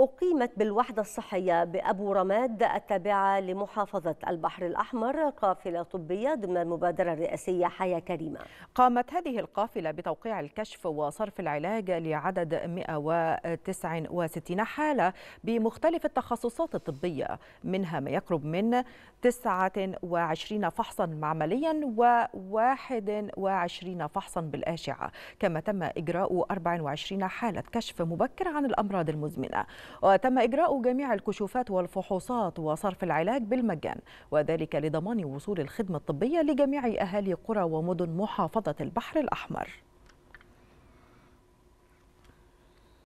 أقيمت بالوحدة الصحية بأبو رماد التابعة لمحافظة البحر الأحمر قافلة طبية ضمن المبادرة الرئاسية حياة كريمة قامت هذه القافلة بتوقيع الكشف وصرف العلاج لعدد 169 حالة بمختلف التخصصات الطبية منها ما يقرب من 29 فحصا معمليا و21 فحصا بالأشعة كما تم إجراء 24 حالة كشف مبكر عن الأمراض المزمنة وتم إجراء جميع الكشوفات والفحوصات وصرف العلاج بالمجان وذلك لضمان وصول الخدمة الطبية لجميع أهالي قرى ومدن محافظة البحر الأحمر